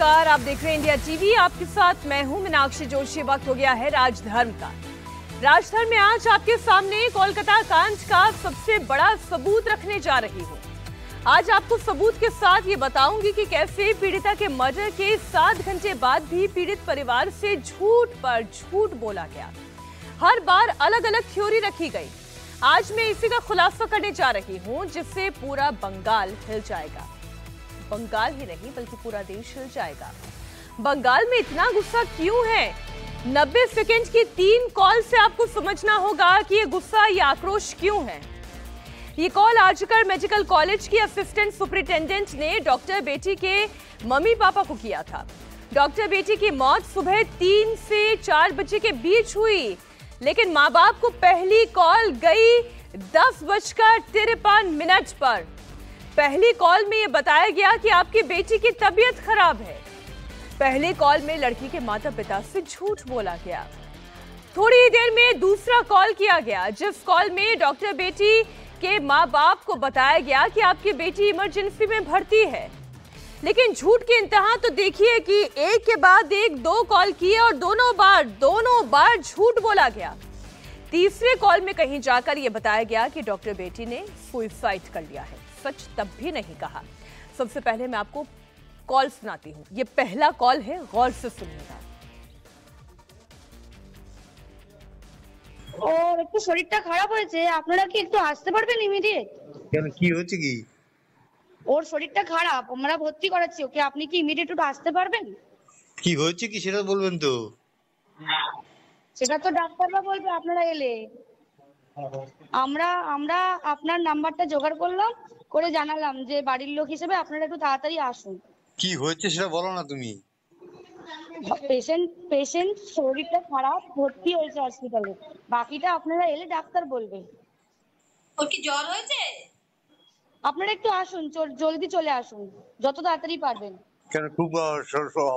नमस्कार आप देख रहे हैं इंडिया टीवी आपके साथ मैं हूं मीनाक्षी जोशी वक्त हो गया है राजधर्म का राजधर्म में आज आपके सामने कोलकाता कांच का सबसे बड़ा सबूत रखने जा रही हूं आज आपको सबूत के साथ ये बताऊंगी कि कैसे पीड़िता के मर्डर के सात घंटे बाद भी पीड़ित परिवार से झूठ पर झूठ बोला गया हर बार अलग अलग थ्योरी रखी गई आज मैं इसी का खुलासा करने जा रही हूँ जिससे पूरा बंगाल हिल जाएगा बंगाल ही नहीं बल्कि पूरा देश हिल जाएगा बंगाल में इतना गुस्सा क्यों है नब्बे सेकेंड की तीन कॉल से आपको समझना होगा कि ये गुस्सा ये आक्रोश क्यों है ये कॉल आजकल मेडिकल कॉलेज की असिस्टेंट सुप्रिंटेंडेंट ने डॉक्टर बेटी के मम्मी पापा को किया था डॉक्टर बेटी की मौत सुबह तीन से चार बजे के बीच हुई लेकिन माँ बाप को पहली कॉल गई दस बजकर तिरपन मिनट पर पहली कॉल में यह बताया गया कि आपकी बेटी की तबीयत खराब है पहले कॉल में लड़की के माता पिता से झूठ बोला गया थोड़ी ही देर में दूसरा कॉल किया गया जिस कॉल में डॉक्टर बेटी के माँ बाप को बताया गया कि आपकी बेटी इमरजेंसी में भर्ती है लेकिन झूठ के इंतहा तो देखिए कि एक के बाद एक दो कॉल किए और दोनों बार दोनों बार झूठ बोला गया तीसरे कॉल में कहीं जाकर यह बताया गया कि डॉक्टर बेटी ने सुइसाइड कर लिया है सच तब भी नहीं कहा सबसे पहले मैं आपको कॉल सुनाती हूँ ये पहला कॉल है गौर से सुनिएगा ও একটু শরীরটা খারাপ হয়েছে আপনারা কি একটু আসতে পারবেন ইমিডিয়েট কেন কি হয়েছে কি ওর শরীরটা খারাপ আমরা ভর্তি করাচ্ছি ওকে আপনি কি ইমিডিয়েট একটু আসতে পারবেন কি হয়েছে কি সেটা বলবেন তো সেটা তো ডাক্তাররা বলবে আপনারা এলে আমরা আমরা আপনার নাম্বারটা জোগাড় করলাম করে জানালাম যে বাড়ির লোক হিসেবে আপনারা একটু তাড়াতাড়ি আসুন কি হয়েছে সেটা বলো না তুমি পেশেন্ট পেশেন্ট শরীরটা খারাপ ভর্তি হয়েছে হসপিটালে বাকিটা আপনারা এলে ডাক্তার বলবে ওর কি জ্বর হয়েছে আপনারা একটু আসুন জলদি চলে আসুন যত তাড়াতাড়ি পারবেন কেন খুব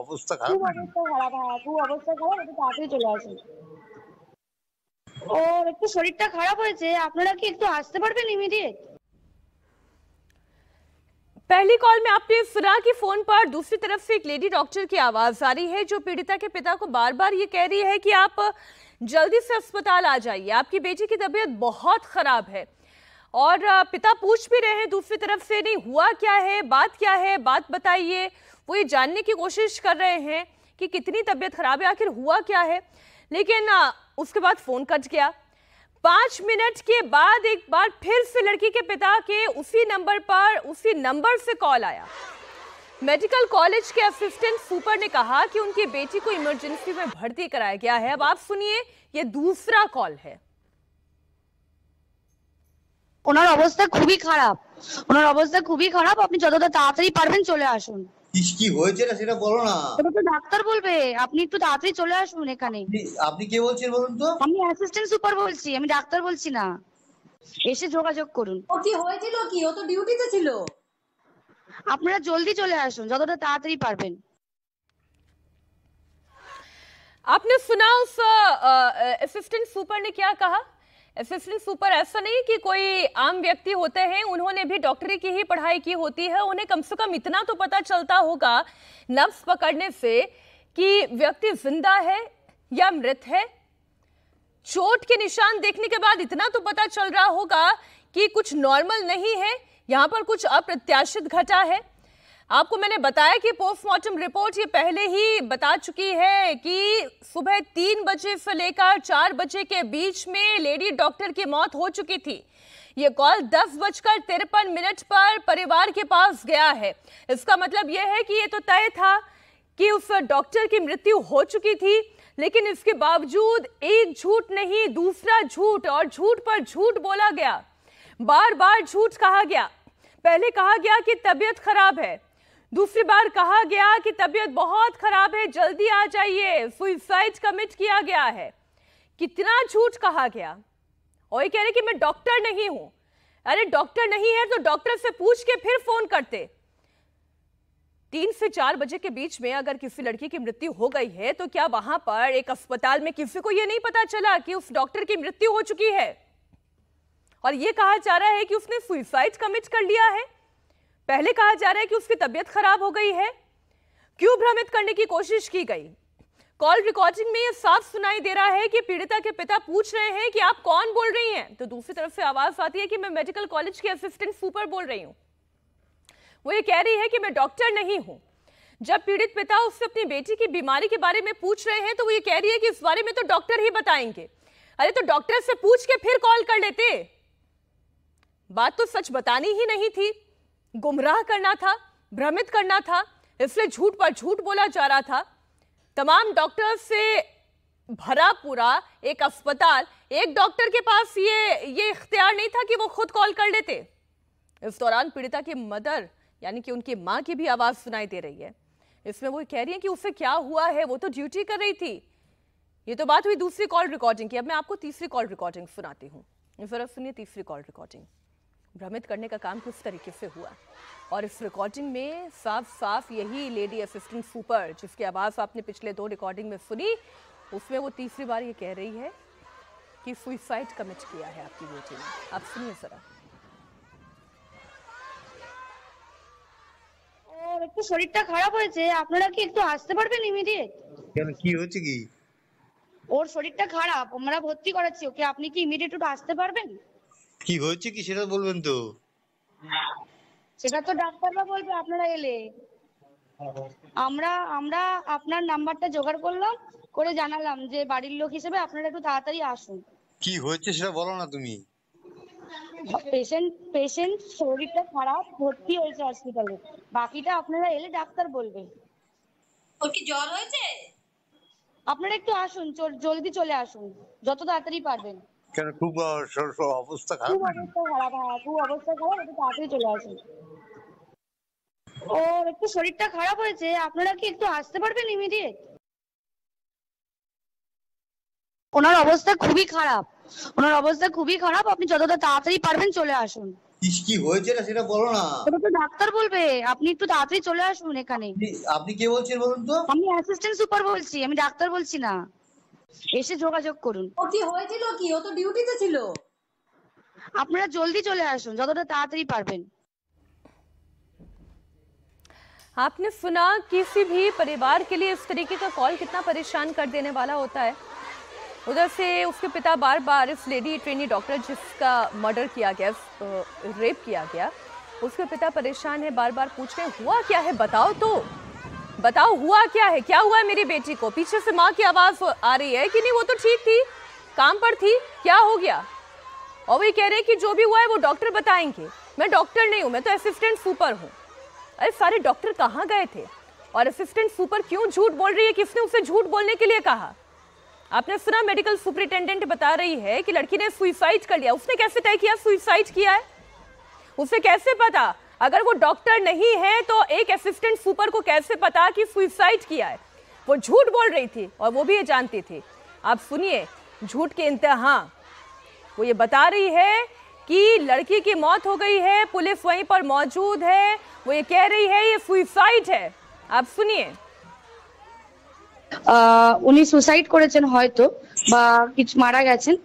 অবস্থা খারাপ খুব অবস্থা খারাপ হ্যাঁ খুব অবস্থা খারাপ একটু তাড়াতাড়ি চলে আসুন ও একটু শরীরটা খারাপ হয়েছে আপনারা কি একটু আসতে পারবেন ইমিডিয়েট पहली कॉल में आपने फिरा की फोन पर दूसरी तरफ से एक लेडी डॉक्टर की आवाज आ रही है जो पीड़िता के पिता को बार बार ये कह रही है कि आप जल्दी से अस्पताल आ जाइए आपकी बेटी की तबीयत बहुत खराब है और पिता पूछ भी रहे हैं दूसरी तरफ से नहीं हुआ क्या है बात क्या है बात बताइए वो ये जानने की कोशिश कर रहे हैं कि कितनी तबीयत खराब है आखिर हुआ क्या है लेकिन उसके बाद फोन कट गया पांच मिनट के बाद एक बार फिर से लड़की के पिता के उसी नंबर पर उसी नंबर से कॉल आया मेडिकल कॉलेज के असिस्टेंट सुपर ने कहा कि उनकी बेटी को इमरजेंसी में भर्ती कराया गया है अब आप सुनिए यह दूसरा कॉल है ওনার অবস্থা খুবই খারাপ ওনার অবস্থা খুবই খারাপ আপনি যতটা তাড়াতাড়ি পারবেন চলে আসুন কি হয়েছে না সেটা বলো না ডাক্তার বলবে আপনি একটু তাড়াতাড়ি চলে আসুন এখানে আপনি কে বলছেন বলুন তো আমি অ্যাসিস্ট্যান্ট সুপার বলছি আমি ডাক্তার বলছি না এসে যোগাযোগ করুন ও কি হয়েছিল কি ও তো ডিউটিতে ছিল আপনারা জলদি চলে আসুন যতটা তাড়াতাড়ি পারবেন आपने सुना उस असिस्टेंट सुपर ने क्या कहा असिस्टेंट सुपर ऐसा नहीं कि कोई आम व्यक्ति होते हैं उन्होंने भी डॉक्टरी की ही पढ़ाई की होती है उन्हें कम से कम इतना तो पता चलता होगा नब्स पकड़ने से कि व्यक्ति जिंदा है या मृत है चोट के निशान देखने के बाद इतना तो पता चल रहा होगा कि कुछ नॉर्मल नहीं है यहां पर कुछ अप्रत्याशित घटा है आपको मैंने बताया कि पोस्टमार्टम रिपोर्ट ये पहले ही बता चुकी है कि सुबह तीन बजे से लेकर चार बजे के बीच में लेडी डॉक्टर की मौत हो चुकी थी ये कॉल दस बजकर तिरपन मिनट पर परिवार के पास गया है इसका मतलब यह है कि ये तो तय था कि उस डॉक्टर की मृत्यु हो चुकी थी लेकिन इसके बावजूद एक झूठ नहीं दूसरा झूठ और झूठ पर झूठ बोला गया बार बार झूठ कहा गया पहले कहा गया कि तबीयत खराब है दूसरी बार कहा गया कि तबीयत बहुत खराब है जल्दी आ जाइए सुइसाइड कमिट किया गया है कितना झूठ कहा गया और ये कह रहे कि मैं डॉक्टर नहीं हूं अरे डॉक्टर नहीं है तो डॉक्टर से पूछ के फिर फोन करते तीन से चार बजे के बीच में अगर किसी लड़की की मृत्यु हो गई है तो क्या वहां पर एक अस्पताल में किसी को यह नहीं पता चला कि उस डॉक्टर की मृत्यु हो चुकी है और यह कहा जा रहा है कि उसने सुइसाइड कमिट कर लिया है पहले कहा जा रहा है कि उसकी तबियत खराब हो गई है क्यों भ्रमित करने की कोशिश की गई कॉल रिकॉर्डिंग में यह साफ सुनाई दे रहा है कि पीड़िता के पिता पूछ रहे हैं कि आप कौन बोल रही हैं तो दूसरी तरफ से आवाज आती है कि मैं मेडिकल कॉलेज के असिस्टेंट सुपर बोल रही हूं वो ये कह रही है कि मैं डॉक्टर नहीं हूं जब पीड़ित पिता उससे अपनी बेटी की बीमारी के बारे में पूछ रहे हैं तो वो ये कह रही है कि इस बारे में तो डॉक्टर ही बताएंगे अरे तो डॉक्टर से पूछ के फिर कॉल कर लेते बात तो सच बतानी ही नहीं थी गुमराह करना था भ्रमित करना था इसलिए झूठ पर झूठ बोला जा रहा था तमाम डॉक्टर से भरा पूरा एक अस्पताल एक डॉक्टर के पास ये ये इख्तियार नहीं था कि वो खुद कॉल कर लेते इस दौरान पीड़िता की मदर यानी कि उनकी माँ की भी आवाज़ सुनाई दे रही है इसमें वो कह रही है कि उसे क्या हुआ है वो तो ड्यूटी कर रही थी ये तो बात हुई दूसरी कॉल रिकॉर्डिंग की अब मैं आपको तीसरी कॉल रिकॉर्डिंग सुनाती हूँ जरा सुनिए तीसरी कॉल रिकॉर्डिंग भ्रमित करने का काम किस तरीके से हुआ और इस रिकॉर्डिंग में साफ साफ यही लेडी असिस्टेंट सुपर जिसकी आवाज़ आपने पिछले दो रिकॉर्डिंग में सुनी उसमें वो तीसरी बार ये कह रही है कि सुइसाइड कमिट किया है आपकी बेटी ने आप सुनिए जरा একটু শরীরটা খারাপ হয়েছে আপনারা কি একটু আসতে পারবেন ইমিডিয়েট কেন কি হচ্ছে কি ওর শরীরটা খারাপ আমরা ভর্তি করাচ্ছি ওকে আপনি কি ইমিডিয়েট একটু আসতে পারবেন কি হয়েছে কি সেটা বলবেন তো সেটা তো ডাক্তাররা বলবে আপনারা এলে আমরা আমরা আপনার নাম্বারটা জোগাড় করলাম করে জানালাম যে বাড়ির লোক হিসেবে আপনারা একটু তাড়াতাড়ি আসুন কি হয়েছে সেটা বলো না তুমি পেশেন্ট পেশেন্ট শরীরটা খারাপ ভর্তি হয়েছে হসপিটালে বাকিটা আপনারা এলে ডাক্তার বলবে ওর কি জ্বর হয়েছে আপনারা একটু আসুন জলদি চলে আসুন যত তাড়াতাড়ি পারবেন কেন হ্যাঁ, খুব অবস্থা খারাপ শরীরটা খারাপ হয়েছে আপনারা কি একটু আসতে পারবেন ইমিডিয়েট ওনার অবস্থা খুবই খারাপ ওনার অবস্থা খুবই খারাপ আপনি যতটা তাড়াতাড়ি পারবেন চলে আসুন কি হয়েছে না সেটা বলো না ওটা তো ডাক্তার বলবে আপনি একটু তাড়াতাড়ি চলে আসুন এখানে আপনি কে বলছেন বলুন তো আমি অ্যাসিস্ট্যান্ট সুপার বলছি আমি ডাক্তার বলছি না এসে যোগাযোগ করুন ও কি হয়েছিল কি ও তো ডিউটিতে ছিল আপনারা জলদি চলে আসুন যতটা তাড়াতাড়ি পারবেন आपने सुना किसी भी परिवार के लिए इस तरीके का कॉल कितना परेशान कर देने वाला होता है उधर से उसके पिता बार बार इस लेडी ट्रेनी डॉक्टर जिसका मर्डर किया गया रेप किया गया उसके पिता परेशान है बार बार पूछ रहे हुआ क्या है बताओ तो बताओ हुआ क्या है क्या हुआ है मेरी बेटी को पीछे से माँ की आवाज़ आ रही है कि नहीं वो तो ठीक थी काम पर थी क्या हो गया और वो ये कह रहे हैं कि जो भी हुआ है वो डॉक्टर बताएंगे मैं डॉक्टर नहीं हूँ मैं तो असिस्टेंट सुपर हूँ अरे सारे डॉक्टर कहाँ गए थे और असिस्टेंट सुपर क्यों झूठ बोल रही है किसने उसे झूठ बोलने के लिए कहा आपने सुना मेडिकल सुपरिटेंडेंट बता रही है कि लड़की ने सुइसाइड कर लिया उसने कैसे तय किया सुइसाइड किया है उसे कैसे पता अगर वो डॉक्टर नहीं है तो एक असिस्टेंट सुपर को कैसे पता कि सुइसाइड किया है वो झूठ बोल रही थी और वो भी ये जानती थी आप सुनिए झूठ के इंतहा वो ये बता रही है कि लड़की की मौत हो गई है पुलिस वहीं पर मौजूद है वो ये कह रही है ये सुइसाइड है आप सुनिए উনি সুসাইড করেছেন হয়তো বা কিছু মারা গেছেন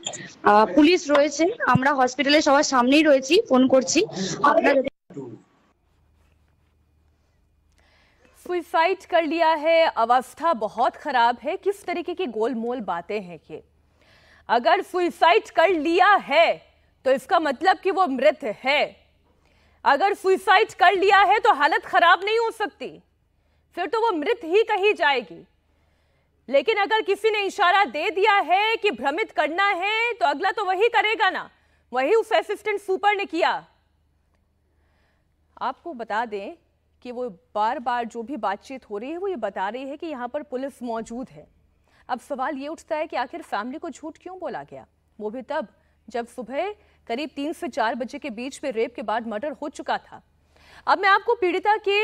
পুলিশ রয়েছে আমরা হসপিটালে সবার সামনেই রয়েছি ফোন করছি আপনারা सुइसाइड कर लिया है अवस्था बहुत खराब है किस तरीके की गोलमोल बातें हैं ये अगर सुइसाइड कर लिया है तो इसका मतलब कि वो मृत है अगर सुइसाइड कर लिया है तो हालत खराब नहीं हो सकती फिर तो वो मृत ही कही जाएगी लेकिन अगर किसी ने इशारा दे दिया है कि भ्रमित करना है तो अगला तो वही करेगा ना वही उस असिस्टेंट सुपर ने किया आपको बता दें कि वो बार बार जो भी बातचीत हो रही है वो ये बता रही है कि यहाँ पर पुलिस मौजूद है अब सवाल ये उठता है कि आखिर फैमिली को झूठ क्यों बोला गया वो भी तब जब सुबह करीब तीन से चार बजे के बीच में रेप के बाद मर्डर हो चुका था अब मैं आपको पीड़िता के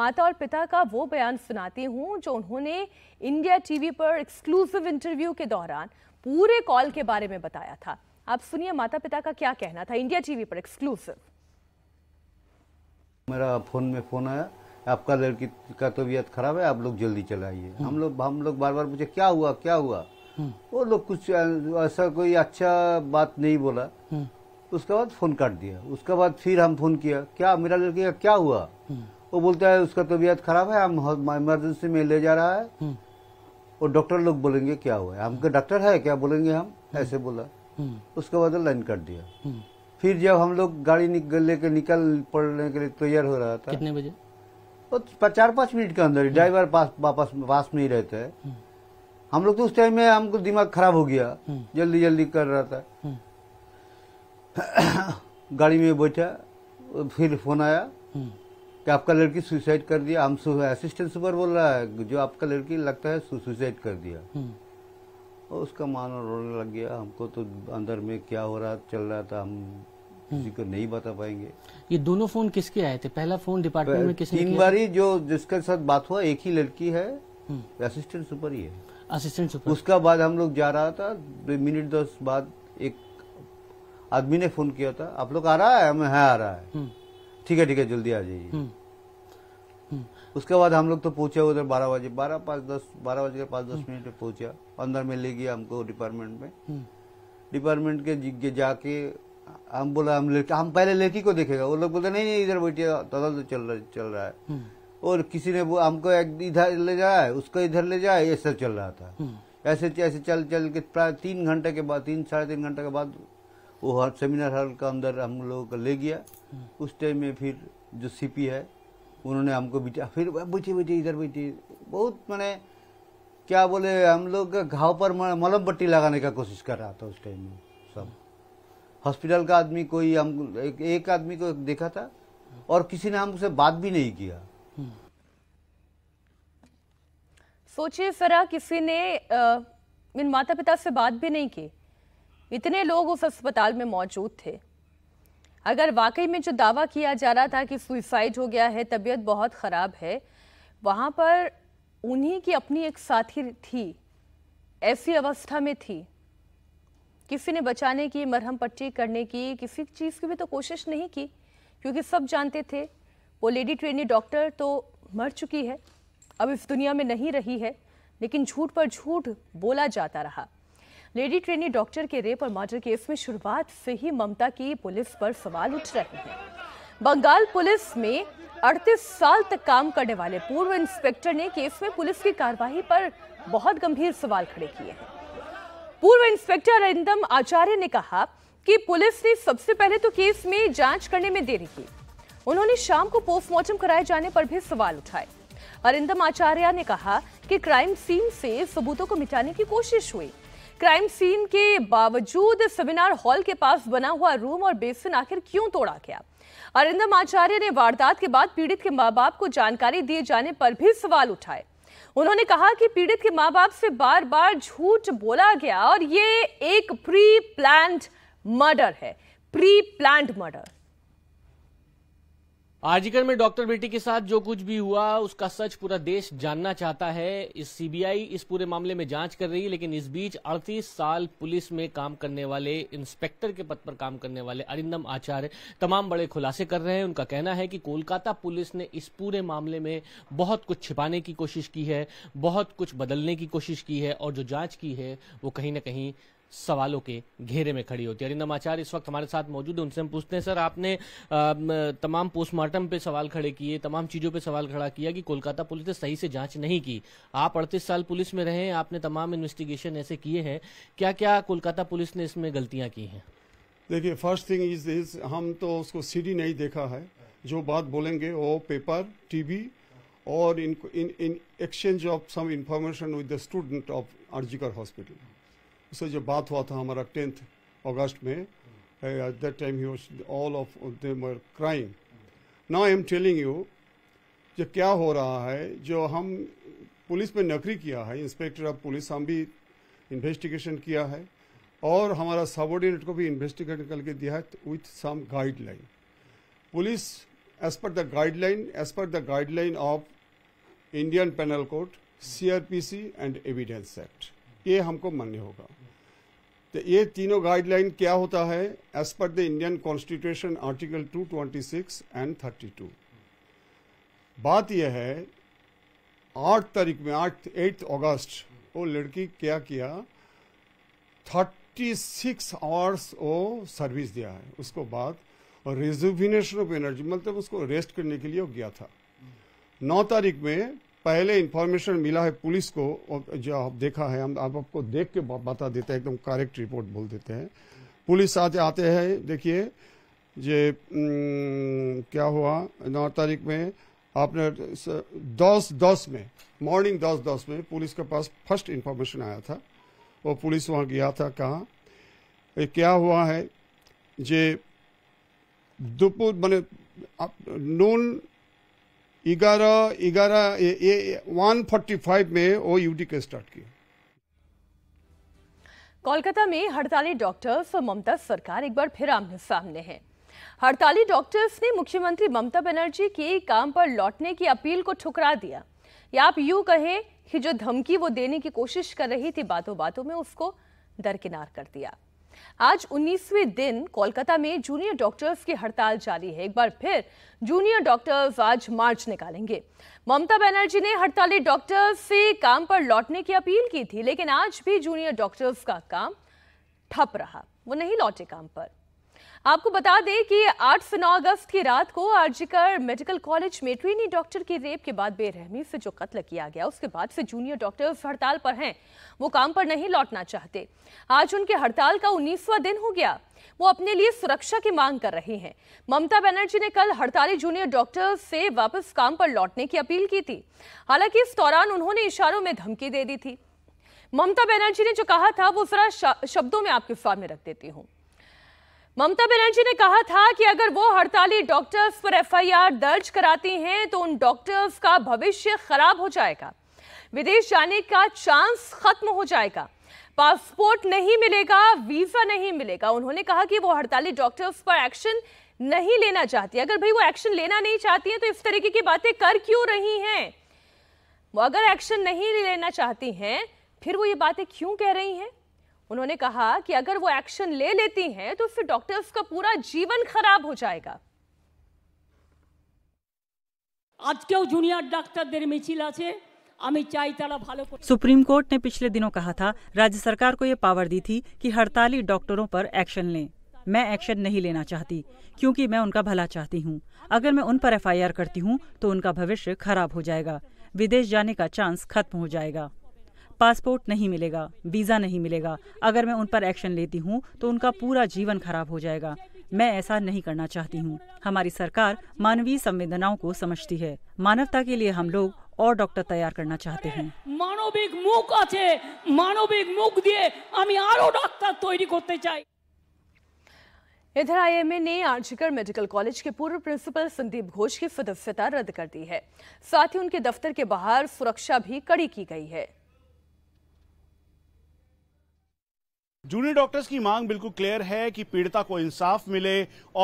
माता और पिता का वो बयान सुनाती हूँ जो उन्होंने इंडिया टीवी पर एक्सक्लूसिव इंटरव्यू के दौरान पूरे कॉल के बारे में बताया था आप सुनिए माता पिता का क्या कहना था इंडिया टीवी पर एक्सक्लूसिव मेरा फोन में फोन आया आपका लड़की का तबीयत खराब है आप लोग जल्दी चले आइए हम्म। हम लोग हम लोग बार बार पूछे क्या हुआ क्या हुआ हम्म। वो लोग कुछ ऐसा कोई अच्छा बात नहीं बोला हम्म। उसके बाद फोन काट दिया उसके बाद फिर हम फोन किया क्या मेरा लड़की का क्या हुआ वो बोलता है उसका तबीयत खराब है हम इमरजेंसी में ले जा रहा है और डॉक्टर लोग बोलेंगे क्या हुआ है हमके डॉक्टर है क्या बोलेंगे हम ऐसे बोला उसके बाद लाइन काट दिया फिर जब हम लोग गाड़ी निक, लेकर निकल पड़ने के लिए तैयार हो रहा था कितने बजे तो चार पाँच मिनट के अंदर ड्राइवर पास वापस पास में ही रहते हैं हम्म। हम लोग तो उस टाइम में हमको दिमाग खराब हो गया हम्म। जल्दी जल्दी कर रहा था हम्म। गाड़ी में बैठा फिर फोन आया कि आपका लड़की सुसाइड कर दिया हम असिस्टेंट सुपर बोल रहा है जो आपका लड़की लगता है सुसाइड कर दिया और उसका मानो रोने लग गया हमको तो अंदर में क्या हो रहा चल रहा था हम किसी को नहीं बता पाएंगे ये दोनों फोन किसके आए थे पहला फोन डिपार्टमेंट में किसने तीन बार जो जिसके साथ बात हुआ एक ही लड़की है असिस्टेंट हम्म। सुपर ही है असिस्टेंट सुपर उसका बाद हम लोग जा रहा था मिनट दस बाद एक आदमी ने फोन किया था आप लोग आ रहा है हमें है हाँ, आ रहा है हम्म। ठीक है ठीक है जल्दी आ जाइए हम्म। उसके बाद हम लोग तो पहुंचे उधर बारह बजे बारह पाँच दस बारह बजे के पाँच दस हम्म। मिनट में पहुंचा अंदर में ले गया हमको डिपार्टमेंट में डिपार्टमेंट हम्म। के जाके हम बोला हम लड़की हम पहले लड़की को देखेगा वो लोग बोलते नहीं नहीं इधर बैठिए तदल तो चल रहा चल रहा है हम्म। और किसी ने हमको एक इधर ले जाए उसको इधर ले जाए ये सब चल रहा था ऐसे ऐसे चल चल के प्राय तीन घंटे के बाद तीन साढ़े तीन घंटे के बाद वो हर सेमिनार हॉल का अंदर हम लोगों को ले गया उस टाइम में फिर जो सीपी है उन्होंने हमको बिठा फिर बैठे बैठे इधर बैठे बहुत मैंने क्या बोले हम लोग घाव पर मलम पट्टी लगाने का कोशिश कर रहा था उस टाइम में सब हॉस्पिटल का आदमी कोई हम एक, एक आदमी को देखा था और किसी ने हमसे बात भी नहीं किया हम्म। सोचिए सरा किसी ने आ, इन माता पिता से बात भी नहीं की इतने लोग उस अस्पताल में मौजूद थे अगर वाकई में जो दावा किया जा रहा था कि सुइसाइड हो गया है तबीयत बहुत ख़राब है वहाँ पर उन्हीं की अपनी एक साथी थी ऐसी अवस्था में थी किसी ने बचाने की मरहम पट्टी करने की किसी चीज़ की भी तो कोशिश नहीं की क्योंकि सब जानते थे वो लेडी ट्रेनी डॉक्टर तो मर चुकी है अब इस दुनिया में नहीं रही है लेकिन झूठ पर झूठ बोला जाता रहा लेडी ट्रेनी डॉक्टर के रेप और मर्डर केस में शुरुआत से ही ममता की पुलिस पर सवाल उठ रहे हैं बंगाल पुलिस में 38 साल तक काम करने वाले पूर्व इंस्पेक्टर ने केस में पुलिस की कार्यवाही पर बहुत गंभीर सवाल खड़े किए हैं पूर्व इंस्पेक्टर अरिंदम आचार्य ने कहा कि पुलिस ने सबसे पहले तो केस में जांच करने में देरी की उन्होंने शाम को पोस्टमार्टम कराए जाने पर भी सवाल उठाए अरिंदम आचार्य ने कहा कि क्राइम सीन से सबूतों को मिटाने की कोशिश हुई क्राइम सीन के बावजूद सेमिनार हॉल के पास बना हुआ रूम और बेसिन आखिर क्यों तोड़ा गया अरिंदम आचार्य ने वारदात के बाद पीड़ित के माँ बाप को जानकारी दिए जाने पर भी सवाल उठाए उन्होंने कहा कि पीड़ित के माँ बाप से बार बार झूठ बोला गया और ये एक प्री प्लान मर्डर है प्री प्लान मर्डर आर्जिकर में डॉक्टर बेटी के साथ जो कुछ भी हुआ उसका सच पूरा देश जानना चाहता है इस सीबीआई इस पूरे मामले में जांच कर रही है लेकिन इस बीच 38 साल पुलिस में काम करने वाले इंस्पेक्टर के पद पर काम करने वाले अरिंदम आचार्य तमाम बड़े खुलासे कर रहे हैं उनका कहना है कि कोलकाता पुलिस ने इस पूरे मामले में बहुत कुछ छिपाने की कोशिश की है बहुत कुछ बदलने की कोशिश की है और जो जांच की है वो कहीं ना कहीं सवालों के घेरे में खड़ी होती है अरिंदम आचार्य इस वक्त हमारे साथ मौजूद है उनसे हम पूछते हैं सर आपने तमाम पोस्टमार्टम पे सवाल खड़े किए तमाम चीजों पे सवाल खड़ा किया कि कोलकाता पुलिस ने सही से जांच नहीं की आप अड़तीस साल पुलिस में रहे आपने तमाम इन्वेस्टिगेशन ऐसे किए हैं क्या क्या कोलकाता पुलिस ने इसमें गलतियाँ की हैं देखिए फर्स्ट थिंग इज दिस हम तो उसको सीडी नहीं देखा है जो बात बोलेंगे वो पेपर टीवी और in exchange of some information with the student of RG Kar hospital उससे जब बात हुआ था हमारा टेंथ अगस्त में एट दैट टाइम ही all of them crime now I am telling you जो क्या हो रहा है जो हम पुलिस में नौकरी किया है इंस्पेक्टर ऑफ पुलिस हम भी इन्वेस्टिगेशन किया है और हमारा सबॉर्डिनेट को भी इन्वेस्टिगेट करके दिया है with some guideline police as per the guideline as per the guideline of Indian penal code C and evidence act ये हमको मान्य होगा तो ये तीनों गाइडलाइन क्या होता है as per the Indian constitution article 226 and 32 बात यह है आठ तारीख में आठ एट अगस्त वो लड़की क्या किया थर्टी सिक्स आवर्स वो सर्विस दिया है उसको बाद रिजुविनेशन ऑफ एनर्जी मतलब उसको रेस्ट करने के लिए वो गया था नौ तारीख में पहले इन्फॉर्मेशन मिला है पुलिस को जो आप देखा है हम आप आपको देख के बता देते हैं एकदम करेक्ट रिपोर्ट बोल देते हैं पुलिस आज आते हैं देखिए जे क्या हुआ नौ तारीख में आपने दस दस में मॉर्निंग दस दस में पुलिस के पास फर्स्ट इन्फॉर्मेशन आया था वो पुलिस वहां गया था कहा क्या हुआ है जे दोपहर मैंने नून ग्यारह ग्यारह वन फोर्टी फाइव में वो यूटी के स्टार्ट किए कोलकाता में हड़ताली डॉक्टर्स और ममता सरकार एक बार फिर आमने सामने हैं हड़ताली डॉक्टर्स ने मुख्यमंत्री ममता बनर्जी के काम पर लौटने की अपील को ठुकरा दिया या आप यूं कहें कि जो धमकी वो देने की कोशिश कर रही थी बातों बातों में उसको दरकिनार कर दिया आज 19वें दिन कोलकाता में जूनियर डॉक्टर्स की हड़ताल जारी है एक बार फिर जूनियर डॉक्टर्स आज मार्च निकालेंगे ममता बनर्जी ने हड़ताली डॉक्टर्स से काम पर लौटने की अपील की थी लेकिन आज भी जूनियर डॉक्टर्स का काम ठप रहा वो नहीं लौटे काम पर आपको बता दें कि 8 से 9 अगस्त की रात को आरजीकर मेडिकल कॉलेज में ट्रेनी डॉक्टर की रेप के बाद बेरहमी से जो कत्ल किया गया उसके बाद से जूनियर डॉक्टर हड़ताल पर हैं वो काम पर नहीं लौटना चाहते आज उनके हड़ताल का उन्नीसवा दिन हो गया वो अपने लिए सुरक्षा की मांग कर रहे हैं ममता बनर्जी ने कल हड़ताली जूनियर डॉक्टर से वापस काम पर लौटने की अपील की थी हालांकि इस दौरान उन्होंने इशारों में धमकी दे दी थी ममता बनर्जी ने जो कहा था वो जरा शब्दों में आपके सामने रख देती हूँ ममता बनर्जी ने कहा था कि अगर वो हड़ताली डॉक्टर्स पर एफआईआर दर्ज कराती हैं तो उन डॉक्टर्स का भविष्य खराब हो जाएगा विदेश जाने का चांस खत्म हो जाएगा पासपोर्ट नहीं मिलेगा वीजा नहीं मिलेगा उन्होंने कहा कि वो हड़ताली डॉक्टर्स पर एक्शन नहीं लेना चाहती अगर भाई वो एक्शन लेना नहीं चाहती है तो इस तरीके की बातें कर क्यों रही हैं वो अगर एक्शन नहीं लेना चाहती हैं फिर वो ये बातें क्यों कह रही हैं उन्होंने कहा कि अगर वो एक्शन ले लेती हैं तो फिर डॉक्टर्स का पूरा जीवन खराब हो जाएगा আজকেও জুনিয়র ডাক্তারদের মিছিল আছে सुप्रीम कोर्ट ने पिछले दिनों कहा था राज्य सरकार को ये पावर दी थी कि हड़ताली डॉक्टरों पर एक्शन लें मैं एक्शन नहीं लेना चाहती क्योंकि मैं उनका भला चाहती हूँ अगर मैं उन पर एफआईआर करती हूँ तो उनका भविष्य खराब हो जाएगा विदेश जाने का चांस खत्म हो जाएगा पासपोर्ट नहीं मिलेगा वीज़ा नहीं मिलेगा अगर मैं उन पर एक्शन लेती हूँ तो उनका पूरा जीवन खराब हो जाएगा मैं ऐसा नहीं करना चाहती हूँ हमारी सरकार मानवीय संवेदनाओं को समझती है मानवता के लिए हम लोग और डॉक्टर तैयार करना चाहते हैं मानविक मुख अच्छे मानविक मुख दिए डॉक्टर तैयारी करते चाहिए इधर आईएमए ने आरजीकर मेडिकल कॉलेज के पूर्व प्रिंसिपल संदीप घोष की सदस्यता रद्द कर दी है साथ ही उनके दफ्तर के बाहर सुरक्षा भी कड़ी की गई है जूनियर डॉक्टर्स की मांग बिल्कुल क्लियर है कि पीड़िता को इंसाफ मिले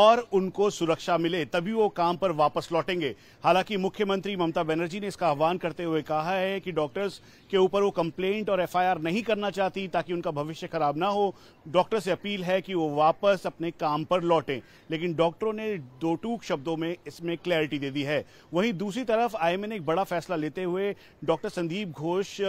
और उनको सुरक्षा मिले तभी वो काम पर वापस लौटेंगे हालांकि मुख्यमंत्री ममता बनर्जी ने इसका आह्वान करते हुए कहा है कि डॉक्टर्स के ऊपर वो कंप्लेंट और एफआईआर नहीं करना चाहती ताकि उनका भविष्य खराब ना हो डॉक्टर से अपील है कि वो वापस अपने काम पर लौटें लेकिन डॉक्टरों ने दो टूक शब्दों में इसमें क्लैरिटी दे दी है वहीं दूसरी तरफ आईएमए ने एक बड़ा फैसला लेते हुए डॉक्टर संदीप घोष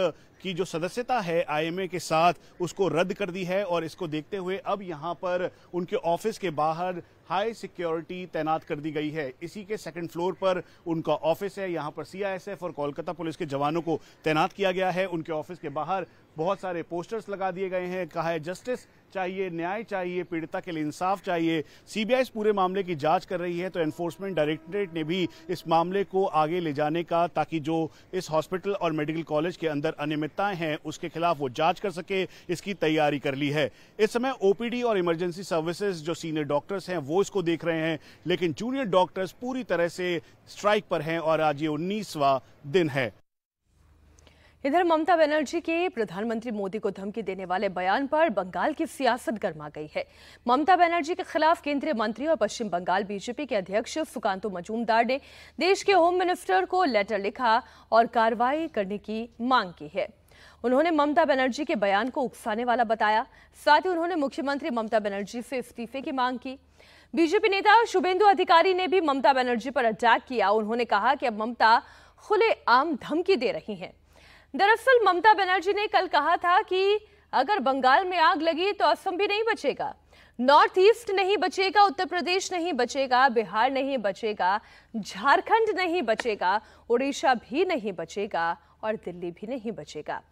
की जो सदस्यता है आईएमए के साथ उसको रद्द कर दी है और इसको देखते हुए अब यहां पर उनके ऑफिस के बाहर हाई सिक्योरिटी तैनात कर दी गई है इसी के सेकंड फ्लोर पर उनका ऑफिस है यहां पर सीआईएसएफ और कोलकाता पुलिस के जवानों को तैनात किया गया है उनके ऑफिस के बाहर बहुत सारे पोस्टर्स लगा दिए गए हैं कहा है जस्टिस चाहिए न्याय चाहिए पीड़िता के लिए इंसाफ चाहिए सीबीआई इस पूरे मामले की जांच कर रही है तो एनफोर्समेंट डायरेक्टरेट ने भी इस मामले को आगे ले जाने का ताकि जो इस हॉस्पिटल और मेडिकल कॉलेज के अंदर अनियमितताएं हैं उसके खिलाफ वो जांच कर सके इसकी तैयारी कर ली है इस समय ओपीडी और इमरजेंसी सर्विसेज जो सीनियर डॉक्टर्स हैं वो इसको देख रहे हैं लेकिन जूनियर डॉक्टर्स पूरी तरह से स्ट्राइक पर हैं और आज ये उन्नीसवा दिन है इधर ममता बनर्जी के प्रधानमंत्री मोदी को धमकी देने वाले बयान पर बंगाल की सियासत गर्मा गई है ममता बनर्जी के खिलाफ केंद्रीय मंत्री और पश्चिम बंगाल बीजेपी के अध्यक्ष सुकांतो मजूमदार ने देश के होम मिनिस्टर को लेटर लिखा और कार्रवाई करने की मांग की है उन्होंने ममता बनर्जी के बयान को उकसाने वाला बताया साथ ही उन्होंने मुख्यमंत्री ममता बनर्जी से इस्तीफे की मांग की बीजेपी नेता शुभेंदु अधिकारी ने भी ममता बनर्जी पर अटैक किया उन्होंने कहा कि अब ममता खुले आम धमकी दे रही हैं दरअसल ममता बनर्जी ने कल कहा था कि अगर बंगाल में आग लगी तो असम भी नहीं बचेगा नॉर्थ ईस्ट नहीं बचेगा उत्तर प्रदेश नहीं बचेगा बिहार नहीं बचेगा झारखंड नहीं बचेगा उड़ीसा भी नहीं बचेगा और दिल्ली भी नहीं बचेगा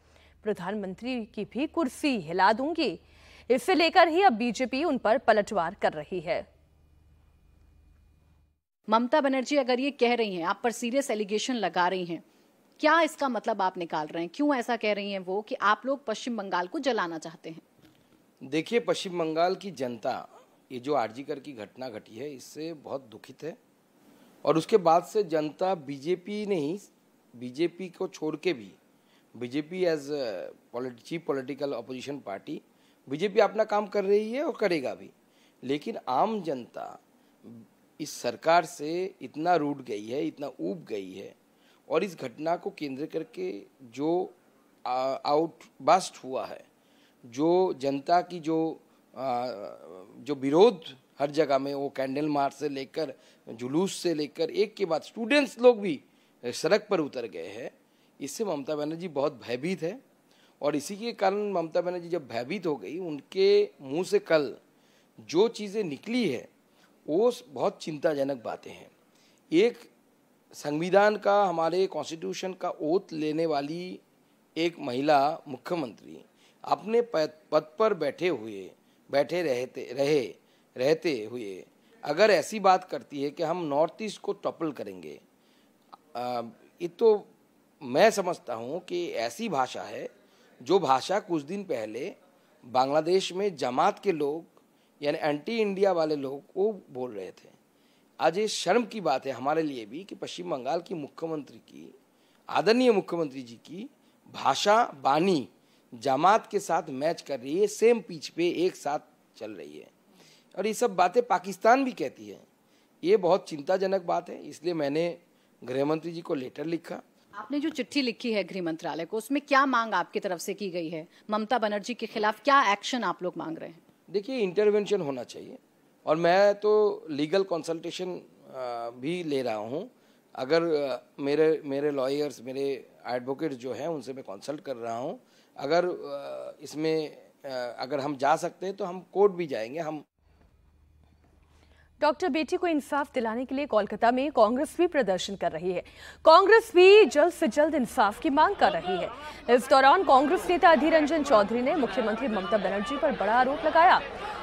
प्रधानमंत्री की भी कुर्सी हिला दूंगी इसे लेकर ही अब बीजेपी उन पर पलटवार कर रही है ममता बनर्जी अगर ये कह रही हैं आप पर सीरियस एलिगेशन लगा रही हैं क्या इसका मतलब आप निकाल रहे हैं क्यों ऐसा कह रही हैं वो कि आप लोग पश्चिम बंगाल को जलाना चाहते हैं देखिए पश्चिम बंगाल की जनता ये जो कर की घटना घटी है इससे बहुत दुखित है और उसके बाद से जनता बीजेपी नहीं बीजेपी को छोड़ के भी BJP as chief political opposition party BJP अपना काम कर रही है और करेगा भी लेकिन आम जनता इस सरकार से इतना रूट गई है इतना ऊब गई है और इस घटना को केंद्र करके जो आउटबास्ट हुआ है जो जनता की जो आ, जो विरोध हर जगह में वो कैंडल मार्च से लेकर जुलूस से लेकर एक के बाद स्टूडेंट्स लोग भी सड़क पर उतर गए हैं इससे ममता बनर्जी बहुत भयभीत है और इसी के कारण ममता बनर्जी जब भयभीत हो गई उनके मुंह से कल जो चीज़ें निकली है वो बहुत चिंताजनक बातें हैं एक संविधान का हमारे कॉन्स्टिट्यूशन का ओत लेने वाली एक महिला मुख्यमंत्री अपने पद पर बैठे हुए बैठे रहते रहे रहते हुए अगर ऐसी बात करती है कि हम नॉर्थ ईस्ट को टपल करेंगे ये तो मैं समझता हूँ कि ऐसी भाषा है जो भाषा कुछ दिन पहले बांग्लादेश में जमात के लोग यानी एंटी इंडिया वाले लोग वो बोल रहे थे आज ये शर्म की बात है हमारे लिए भी कि पश्चिम बंगाल की मुख्यमंत्री की आदरणीय मुख्यमंत्री जी की भाषा बानी जमात के साथ मैच कर रही है सेम पीच पे एक साथ चल रही है और ये सब बातें पाकिस्तान भी कहती है ये बहुत चिंताजनक बात है इसलिए मैंने गृह मंत्री जी को लेटर लिखा आपने जो चिट्ठी लिखी है गृह मंत्रालय को उसमें क्या मांग आपकी तरफ से की गई है ममता बनर्जी के खिलाफ क्या एक्शन आप लोग मांग रहे हैं देखिए इंटरवेंशन होना चाहिए और मैं तो लीगल कंसल्टेशन भी ले रहा हूँ अगर मेरे मेरे लॉयर्स मेरे एडवोकेट जो हैं उनसे मैं कंसल्ट कर रहा हूँ अगर इसमें अगर हम जा सकते हैं तो हम कोर्ट भी जाएंगे हम डॉक्टर बेटी को इंसाफ दिलाने के लिए कोलकाता में कांग्रेस भी प्रदर्शन कर रही है कांग्रेस भी जल्द से जल्द इंसाफ की मांग कर रही है इस दौरान कांग्रेस नेता अधीर रंजन चौधरी ने मुख्यमंत्री ममता बनर्जी पर बड़ा आरोप लगाया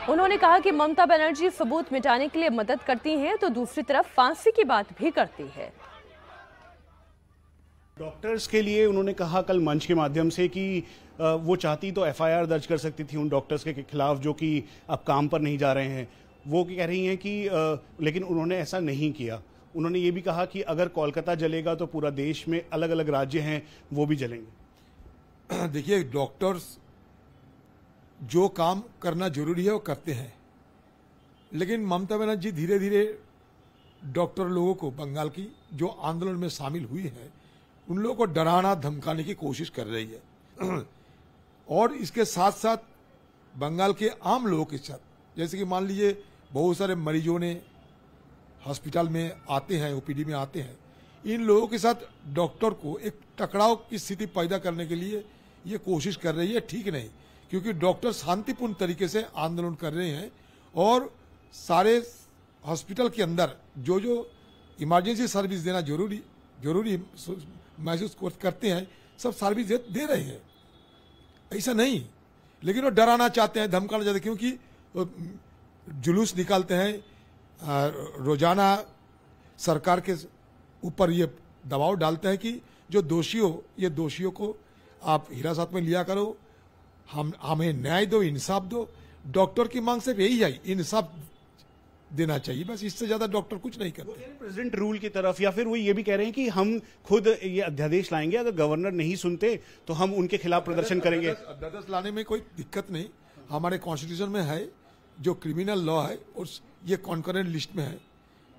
उन्होंने कहा कि ममता बनर्जी सबूत मिटाने के लिए मदद करती हैं तो दूसरी तरफ फांसी की बात भी करती है डॉक्टर्स के लिए उन्होंने कहा कल मंच के माध्यम से कि वो चाहती तो एफआईआर दर्ज कर सकती थी उन डॉक्टर्स के खिलाफ जो कि अब काम पर नहीं जा रहे हैं वो कह रही हैं कि आ, लेकिन उन्होंने ऐसा नहीं किया उन्होंने ये भी कहा कि अगर कोलकाता जलेगा तो पूरा देश में अलग अलग राज्य हैं वो भी जलेंगे देखिए डॉक्टर्स जो काम करना जरूरी है वो करते हैं लेकिन ममता बनर्जी धीरे धीरे डॉक्टर लोगों को बंगाल की जो आंदोलन में शामिल हुई है उन लोगों को डराना धमकाने की कोशिश कर रही है और इसके साथ साथ बंगाल के आम लोगों के साथ जैसे कि मान लीजिए बहुत सारे मरीजों ने हॉस्पिटल में आते हैं ओपीडी में आते हैं इन लोगों के साथ डॉक्टर को एक टकराव की स्थिति पैदा करने के लिए ये कोशिश कर रही है ठीक नहीं क्योंकि डॉक्टर शांतिपूर्ण तरीके से आंदोलन कर रहे हैं और सारे हॉस्पिटल के अंदर जो जो इमरजेंसी सर्विस देना जरूरी जरूरी महसूस करते हैं सब सर्विस दे रहे हैं ऐसा नहीं लेकिन वो डराना चाहते हैं धमकाना चाहते हैं क्योंकि जुलूस निकालते हैं रोजाना सरकार के ऊपर ये दबाव डालते हैं कि जो दोषियों ये दोषियों को आप हिरासत में लिया करो हम हमें न्याय दो इंसाफ दो डॉक्टर की मांग सिर्फ यही है इंसाफ देना चाहिए बस इससे ज्यादा डॉक्टर कुछ नहीं करते प्रेसिडेंट रूल की तरफ या फिर वो ये भी कह रहे हैं कि हम खुद ये अध्यादेश लाएंगे अगर गवर्नर नहीं सुनते तो हम उनके खिलाफ प्रदर्शन करेंगे अध्यादेश लाने में कोई दिक्कत नहीं हमारे कॉन्स्टिट्यूशन में है जो क्रिमिनल लॉ है उस ये कॉन्करेंट लिस्ट में है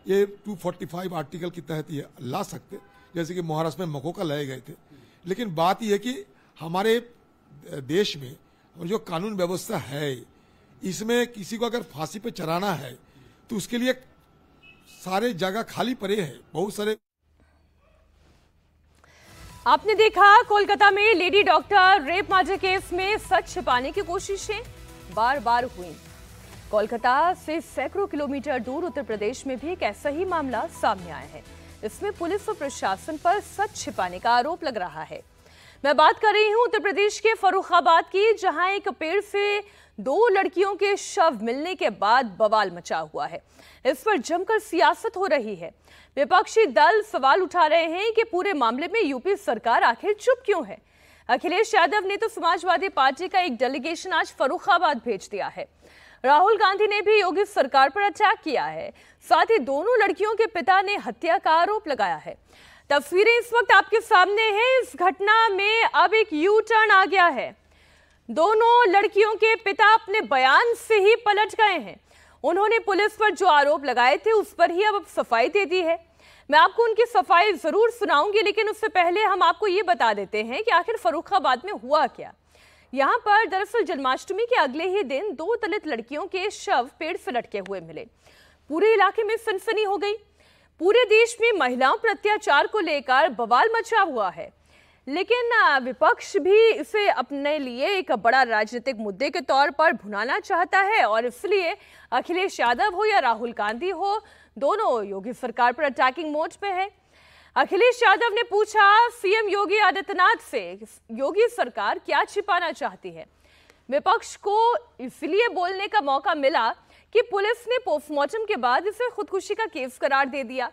ये 245 आर्टिकल के तहत ये ला सकते जैसे कि महाराष्ट्र में मकोका लाए गए थे लेकिन बात यह कि हमारे देश में और जो कानून व्यवस्था है इसमें किसी को अगर फांसी पे चढ़ाना है तो उसके लिए सारे जगह खाली पड़े हैं बहुत सारे आपने देखा कोलकाता में लेडी डॉक्टर रेप माजे केस में सच छिपाने की कोशिशें बार बार हुई कोलकाता से सैकड़ों किलोमीटर दूर उत्तर प्रदेश में भी एक ऐसा ही मामला सामने आया है इसमें पुलिस और प्रशासन पर सच छिपाने का आरोप लग रहा है मैं बात कर रही हूं उत्तर प्रदेश के फरुखाबाद की जहां एक पेड़ से दो लड़कियों के शव मिलने के बाद बवाल मचा हुआ है इस पर जमकर सियासत हो रही है विपक्षी दल सवाल उठा रहे हैं कि पूरे मामले में यूपी सरकार आखिर चुप क्यों है अखिलेश यादव ने तो समाजवादी पार्टी का एक डेलीगेशन आज फरुखाबाद भेज दिया है राहुल गांधी ने भी योगी सरकार पर अटैक किया है साथ ही दोनों लड़कियों के पिता ने हत्या का आरोप लगाया है तस्वीरें इस वक्त आपके सामने हैं इस घटना में अब एक यू टर्न आ गया है दोनों लड़कियों के पिता अपने बयान से ही पलट गए हैं उन्होंने पुलिस पर जो आरोप लगाए थे उस पर ही अब अब सफाई दे दी है मैं आपको उनकी सफाई जरूर सुनाऊंगी लेकिन उससे पहले हम आपको ये बता देते हैं कि आखिर फरुखाबाद में हुआ क्या यहाँ पर दरअसल जन्माष्टमी के अगले ही दिन दो दलित लड़कियों के शव पेड़ से लटके हुए मिले पूरे इलाके में सनसनी हो गई पूरे देश में महिलाओं पर अत्याचार को लेकर बवाल मचा हुआ है लेकिन विपक्ष भी इसे अपने लिए एक बड़ा राजनीतिक मुद्दे के तौर पर भुनाना चाहता है और इसलिए अखिलेश यादव हो या राहुल गांधी हो दोनों योगी सरकार पर अटैकिंग मोड पे है अखिलेश यादव ने पूछा सीएम योगी आदित्यनाथ से योगी सरकार क्या छिपाना चाहती है विपक्ष को इसलिए बोलने का मौका मिला कि पुलिस ने पोस्टमार्टम के बाद इसे खुदकुशी का केस करार दे दिया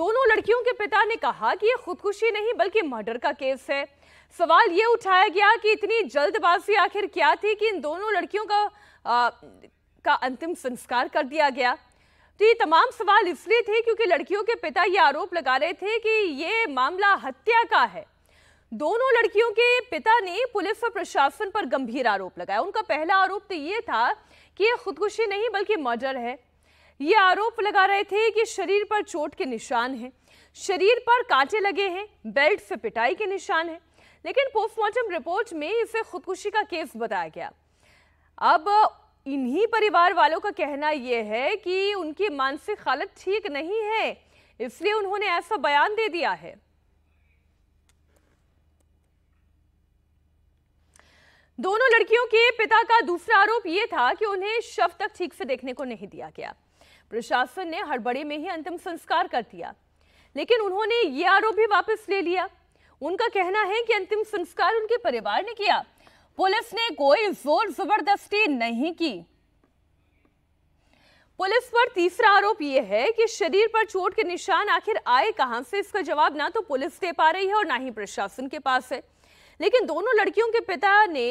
दोनों लड़कियों के पिता ने कहा कि यह खुदकुशी नहीं बल्कि मर्डर का केस है सवाल ये उठाया गया कि इतनी जल्दबाजी आखिर क्या थी कि इन दोनों लड़कियों का आ, का अंतिम संस्कार कर दिया गया तो ये तमाम सवाल इसलिए थे क्योंकि लड़कियों के पिता ये आरोप लगा रहे थे कि ये मामला हत्या का है दोनों लड़कियों के पिता ने पुलिस और प्रशासन पर गंभीर आरोप लगाया उनका पहला आरोप तो ये था कि ये खुदकुशी नहीं बल्कि मर्डर है ये आरोप लगा रहे थे कि शरीर पर चोट के निशान हैं शरीर पर कांटे लगे हैं बेल्ट से पिटाई के निशान हैं लेकिन पोस्टमार्टम रिपोर्ट में इसे खुदकुशी का केस बताया गया अब इन्हीं परिवार वालों का कहना यह है कि उनकी मानसिक हालत ठीक नहीं है इसलिए उन्होंने ऐसा बयान दे दिया है दोनों लड़कियों के पिता का दूसरा आरोप यह था कि उन्हें शव तक ठीक से देखने को नहीं दिया गया प्रशासन ने हड़बड़े में ही अंतिम संस्कार कर दिया लेकिन उन्होंने ये आरोप भी वापस ले लिया उनका कहना है कि अंतिम संस्कार उनके परिवार ने किया पुलिस ने कोई जोर जबरदस्ती नहीं की पुलिस पर तीसरा आरोप यह है कि शरीर पर चोट के निशान आखिर आए कहां से इसका जवाब ना तो पुलिस दे पा रही है और ना ही प्रशासन के पास है लेकिन दोनों लड़कियों के पिता ने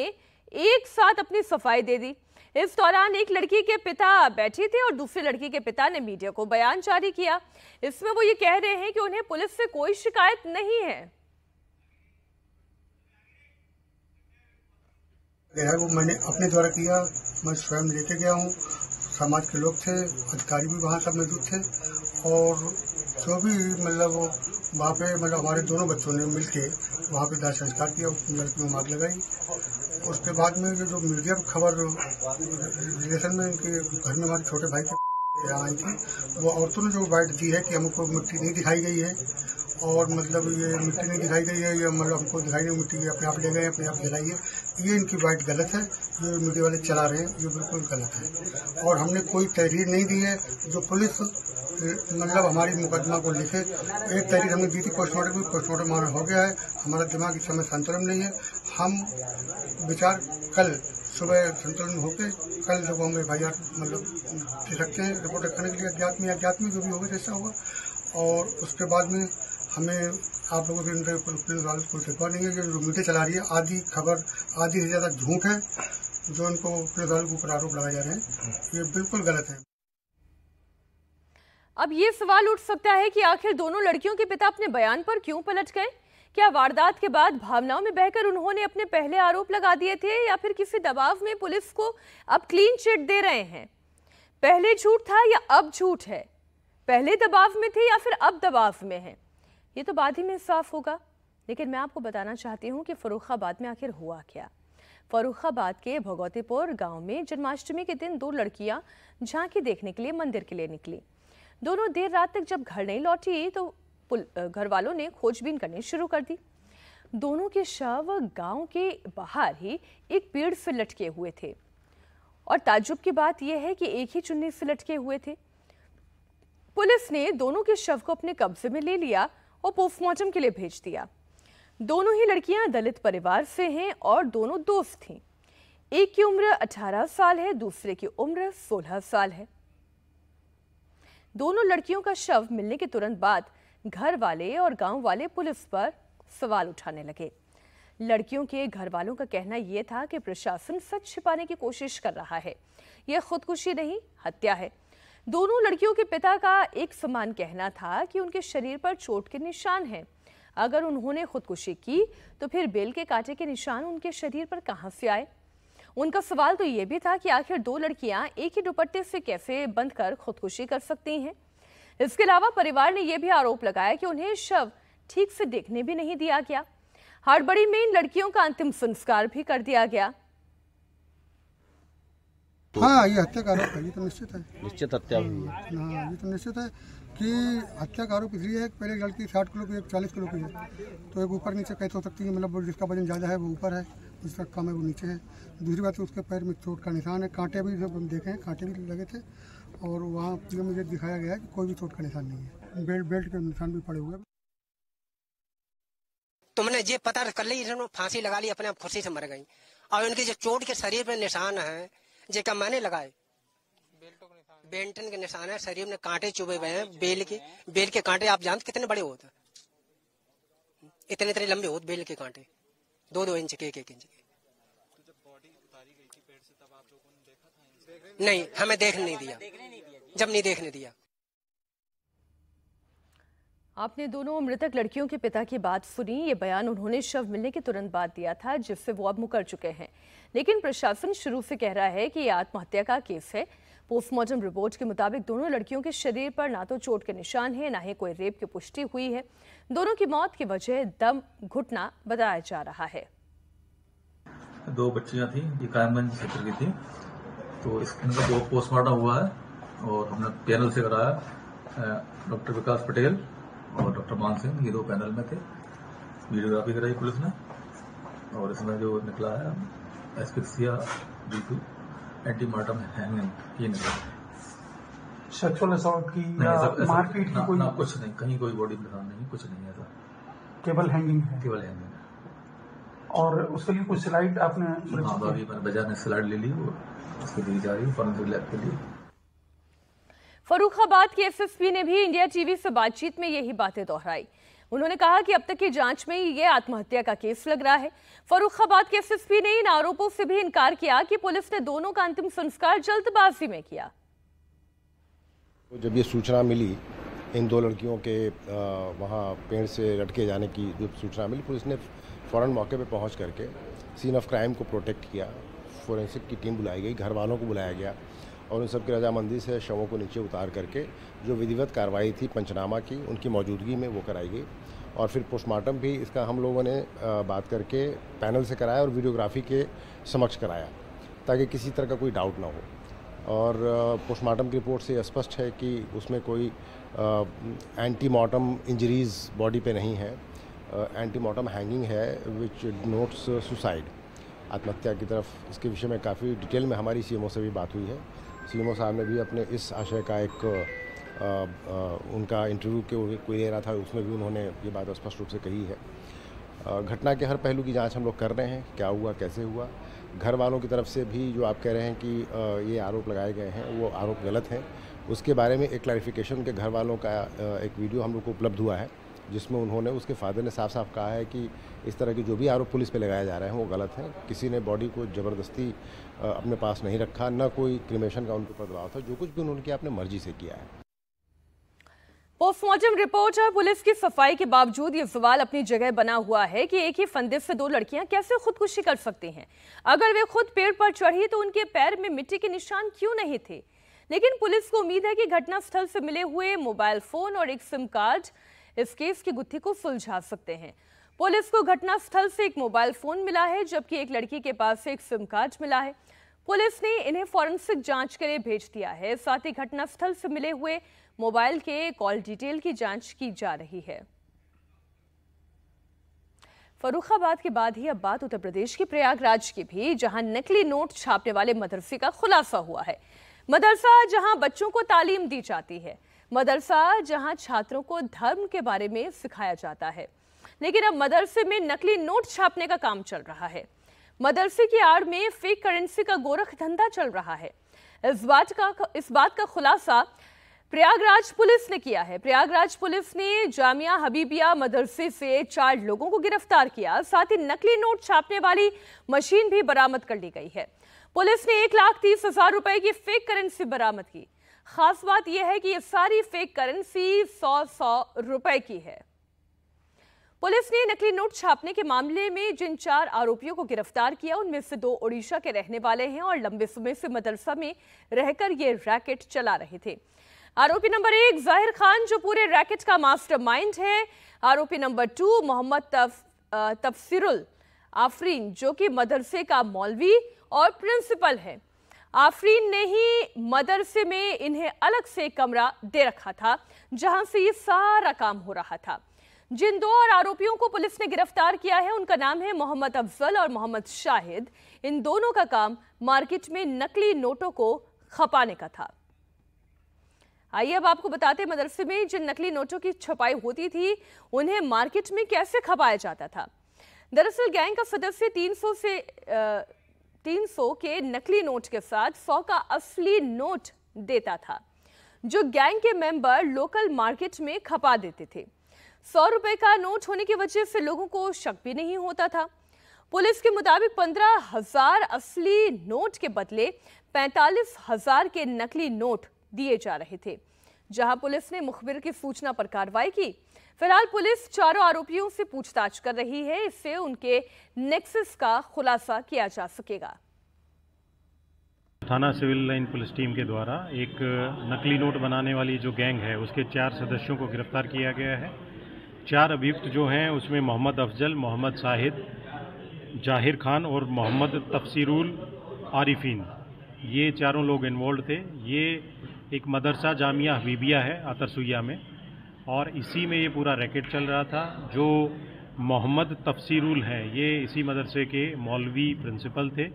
एक साथ अपनी सफाई दे दी इस दौरान एक लड़की के पिता बैठे थे और दूसरी लड़की के पिता ने मीडिया को बयान जारी किया इसमें वो ये कह रहे हैं कि उन्हें पुलिस से कोई शिकायत नहीं है है वो मैंने अपने द्वारा किया मैं स्वयं लेके गया हूँ समाज के लोग थे अधिकारी भी वहाँ सब मौजूद थे और जो भी मतलब वहाँ पे मतलब हमारे दोनों बच्चों ने मिल के वहाँ पर दाह संस्कार किया लड़की में मार लगाई उसके बाद में जो मीडिया खबर रिलेशन में इनके घर में हमारे छोटे भाई के यहाँ आई थी वो औरतों ने जो बाइट दी है कि हमको मिट्टी नहीं दिखाई गई है और मतलब ये मिट्टी नहीं दिखाई गई है ये मतलब हमको दिखाई नहीं मिट्टी अपने आप ले गए अपने आप है ये इनकी बाइट गलत है जो मीडिया वाले चला रहे हैं ये बिल्कुल गलत है और हमने कोई तहरीर नहीं दी है जो पुलिस मतलब हमारी मुकदमा को लिखे एक तहरीर हमने दी थी पोस्टमार्टम में पोस्टमार्टम हमारा हो गया है हमारा दिमाग इस समय संतुलन नहीं है हम विचार कल सुबह संतुलन होकर कल जब हम एफ आई आर मतलब रखते हैं रिपोर्ट रखने के लिए अध्यात्म या अध्यात्म जो भी होगा जैसा होगा और उसके बाद में हमें आप लोगों के वाले कोई छिपा नहीं है जो मीडिया चला रही है आधी खबर आधी से ज़्यादा झूठ है जो उनको पुलिस दल को ऊपर आरोप लगाए जा रहे हैं ये बिल्कुल गलत है अब ये सवाल उठ सकता है कि आखिर दोनों लड़कियों के पिता अपने बयान पर क्यों पलट गए क्या वारदात के बाद भावनाओं में बहकर उन्होंने अपने पहले आरोप लगा दिए थे या फिर किसी दबाव में पुलिस को अब क्लीन चिट दे रहे हैं पहले झूठ था या अब झूठ है पहले दबाव में थे या फिर अब दबाव में है ये तो बाद ही में साफ होगा लेकिन मैं आपको बताना चाहती हूँ कि फरुखाबाद में आखिर हुआ क्या फरुखाबाद के भगौतीपुर गांव में जन्माष्टमी के दिन दो लड़कियां झांकी देखने के लिए मंदिर के लिए निकली दोनों देर रात तक जब घर नहीं लौटी तो घर वालों ने खोजबीन करनी शुरू कर दी दोनों के शव गांव के बाहर ही एक पेड़ से लटके हुए थे और ताजुब की बात यह है कि एक ही चुन्नी से लटके हुए थे पुलिस ने दोनों के शव को अपने कब्जे में ले लिया और पोस्टमार्टम के लिए भेज दिया दोनों ही लड़कियां दलित परिवार से हैं और दोनों दोस्त थीं एक की उम्र 18 साल है दूसरे की उम्र 16 साल है दोनों लड़कियों का शव मिलने के तुरंत बाद घर वाले और गांव वाले पुलिस पर सवाल उठाने लगे लड़कियों के घर वालों का कहना यह था कि प्रशासन सच छिपाने की कोशिश कर रहा है यह खुदकुशी नहीं हत्या है दोनों लड़कियों के पिता का एक समान कहना था कि उनके शरीर पर चोट के निशान हैं अगर उन्होंने खुदकुशी की तो फिर बेल के कांटे के निशान उनके शरीर पर कहाँ से आए उनका सवाल तो ये भी था कि आखिर दो लड़कियां एक ही दुपट्टे से कैसे बंद कर खुदकुशी कर सकती हैं इसके अलावा परिवार ने यह भी आरोप लगाया कि उन्हें शव ठीक से देखने भी नहीं दिया गया हड़बड़ी में इन लड़कियों का अंतिम संस्कार भी कर दिया गया तो हाँ ये हत्या का आरोप है ये तो निश्चित है निश्चित हत्या हुई है हाँ ये तो निश्चित है कि हत्या का आरोप इसलिए है कि पहले लड़की साठ किलो की एक चालीस किलो की है तो एक ऊपर नीचे कैसे हो सकती है मतलब जिसका वजन ज़्यादा है वो ऊपर है जिसका कम है वो नीचे है दूसरी बात उसके पैर में चोट का निशान है कांटे भी जब हम देखे हैं कांटे भी लगे थे और वहाँ जो मुझे दिखाया गया है कि कोई भी चोट का निशान नहीं है बेल्ट बेल्ट के निशान भी पड़े हुए हैं तुमने ये पता कर ली इन्होंने फांसी लगा ली अपने आप खुशी से मर गई और इनकी जो चोट के शरीर में निशान है जेका मैंने लगाए बेंटन के निशान है शरीर में कांटे चुभे हुए हैं बेल के बेल के कांटे आप जानते कितने बड़े होते इतने इतने लंबे होते बेल के कांटे दो दो इंच के एक एक इंच के नहीं हमें देखने नहीं दिया जब नहीं देखने दिया आपने दोनों मृतक लड़कियों के पिता की बात सुनी ये बयान उन्होंने शव मिलने के तुरंत बाद दिया था जिससे वो अब मुकर चुके हैं लेकिन प्रशासन शुरू से कह रहा है कि ये आत्महत्या का केस है पोस्टमार्टम रिपोर्ट के मुताबिक दोनों लड़कियों के शरीर पर ना तो चोट के निशान है ना ही कोई रेप की पुष्टि हुई है दोनों की मौत की वजह दम घुटना बताया जा रहा है दो बच्चियां थी ये कायमगंज क्षेत्र की थी तो इसका दो पोस्टमार्टम हुआ है और हमने पैनल से कराया डॉक्टर विकास पटेल और डॉक्टर मान सिंह ये दो पैनल में थे वीडियोग्राफी कराई पुलिस ने और इसमें जो निकला है asphyxia due to antemortem hanging ये निकला सेक्सुअल असॉल्ट की मारपीट की कोई ना कुछ नहीं कहीं कोई बॉडी ब्लॉन नहीं कुछ नहीं ऐसा केवल हैंगिंग है केवल हैंगिंग है और उसके लिए कुछ स्लाइड आपने हाँ तो मैंने बाजार ने स्लाइड ले ली वो उसके लिए जा रही है फॉरेंसिक लैब के लिए फरूखाबाद के एसएसपी ने भी इंडिया टीवी से बातचीत में यही बातें दोहराई उन्होंने कहा कि अब तक की जांच में ये आत्महत्या का केस लग रहा है फरूखाबाद के एसएसपी ने इन आरोपों से भी इनकार किया कि पुलिस ने दोनों का अंतिम संस्कार जल्दबाजी में किया तो जब ये सूचना मिली इन दो लड़कियों के वहाँ पेड़ से लटके जाने की जो सूचना मिली पुलिस ने फौरन मौके पर पहुँच करके सीन ऑफ क्राइम को प्रोटेक्ट किया फोरेंसिक की टीम बुलाई गई घर वालों को बुलाया गया और उन सब की रजामंदी से शवों को नीचे उतार करके जो विधिवत कार्रवाई थी पंचनामा की उनकी मौजूदगी में वो कराई गई और फिर पोस्टमार्टम भी इसका हम लोगों ने बात करके पैनल से कराया और वीडियोग्राफी के समक्ष कराया ताकि किसी तरह का कोई डाउट ना हो और पोस्टमार्टम की रिपोर्ट से स्पष्ट है कि उसमें कोई एंटी मार्टम इंजरीज बॉडी पे नहीं है एंटी हैंगिंग है विच नोट्स सुसाइड आत्महत्या की तरफ इसके विषय में काफ़ी डिटेल में हमारी सी से भी बात हुई है फिल्मों साहब ने भी अपने इस आशय का एक आ, आ, उनका इंटरव्यू के कोई ले रहा था उसमें भी उन्होंने ये बात स्पष्ट रूप से कही है घटना के हर पहलू की जांच हम लोग कर रहे हैं क्या हुआ कैसे हुआ घर वालों की तरफ से भी जो आप कह रहे हैं कि ये आरोप लगाए गए हैं वो आरोप गलत हैं उसके बारे में एक क्लैरिफिकेशन के घर वालों का एक वीडियो हम लोग को उपलब्ध हुआ है जिसमें उन्होंने उसके फादर ने साफ साफ कहा है कि इस तरह के जो भी आरोप पुलिस पे लगाए जा रहे हैं वो गलत हैं किसी ने बॉडी को ज़बरदस्ती अपने पास नहीं रखा न कोई क्रिमेशन का उनके ऊपर दबाव था जो कुछ भी उन्होंने किया अपने मर्जी से किया है पोस्टमार्टम रिपोर्ट और पुलिस की सफाई के बावजूद ये सवाल अपनी जगह बना हुआ है कि एक ही फंदे से दो लड़कियां कैसे खुदकुशी कर सकती हैं अगर वे खुद पेड़ पर चढ़ी तो उनके पैर में मिट्टी के निशान क्यों नहीं थे लेकिन पुलिस को उम्मीद है कि घटनास्थल से मिले हुए मोबाइल फोन और एक सिम कार्ड इस केस की गुत्थी को सुलझा सकते हैं पुलिस को घटनास्थल से एक मोबाइल फोन मिला है जबकि एक लड़की के पास से एक सिम कार्ड मिला है पुलिस ने इन्हें फॉरेंसिक जांच के लिए भेज दिया है साथ ही घटनास्थल से मिले हुए मोबाइल के कॉल डिटेल की जांच की जा रही है फरुखाबाद के बाद ही अब बात उत्तर प्रदेश के प्रयागराज की भी जहां नकली नोट छापने वाले मदरसे का खुलासा हुआ है मदरसा जहां बच्चों को तालीम दी जाती है मदरसा जहां छात्रों को धर्म के बारे में सिखाया जाता है लेकिन अब मदरसे में नकली नोट छापने का काम चल रहा है मदरसे की आड़ में फेक करेंसी का गोरख धंधा चल रहा है इस बात का इस बात का खुलासा प्रयागराज पुलिस ने किया है प्रयागराज पुलिस ने जामिया हबीबिया मदरसे से चार लोगों को गिरफ्तार किया साथ ही नकली नोट छापने वाली मशीन भी बरामद कर ली गई है पुलिस ने एक लाख तीस हजार रुपए की फेक करेंसी बरामद की खास बात यह है कि ये सारी फेक करेंसी सौ सौ रुपए की है पुलिस ने नकली नोट छापने के मामले में जिन चार आरोपियों को गिरफ्तार किया उनमें से दो ओडिशा के रहने वाले हैं और लंबे समय से मदरसा में रहकर ये रैकेट चला रहे थे आरोपी नंबर एक जाहिर खान जो पूरे रैकेट का मास्टरमाइंड है आरोपी नंबर टू मोहम्मद तफ, आफरीन जो कि मदरसे का मौलवी और प्रिंसिपल है आफरीन ने ही मदरसे में इन्हें अलग से कमरा दे रखा था जहां से ये सारा काम हो रहा था जिन दो और आरोपियों को पुलिस ने गिरफ्तार किया है उनका नाम है मोहम्मद अफजल और मोहम्मद शाहिद इन दोनों का काम मार्केट में नकली नोटों को खपाने का था आइए अब आपको बताते मदरसे में जिन नकली नोटों की छपाई होती थी उन्हें मार्केट में कैसे खपाया जाता था दरअसल गैंग का सदस्य 300 से आ, 300 के नकली नोट के साथ 100 का असली नोट देता था जो गैंग के मेंबर लोकल मार्केट में खपा देते थे सौ रुपए का नोट होने की वजह से लोगों को शक भी नहीं होता था पुलिस के मुताबिक पंद्रह हजार असली नोट के बदले पैंतालीस हजार के नकली नोट दिए जा रहे थे जहां पुलिस ने मुखबिर की सूचना पर कार्रवाई की फिलहाल पुलिस चारों आरोपियों से पूछताछ कर रही है इससे उनके नेक्सस का खुलासा किया जा सकेगा थाना सिविल लाइन पुलिस टीम के द्वारा एक नकली नोट बनाने वाली जो गैंग है उसके चार सदस्यों को गिरफ्तार किया गया है चार अभियुक्त जो हैं उसमें मोहम्मद अफजल मोहम्मद साहिद जाहिर खान और मोहम्मद तफसीरुल आरिफिन ये चारों लोग इन्वॉल्व थे ये एक मदरसा जामिया हबीबिया है आतरसुया में और इसी में ये पूरा रैकेट चल रहा था जो मोहम्मद तफसीरुल हैं ये इसी मदरसे के मौलवी प्रिंसिपल थे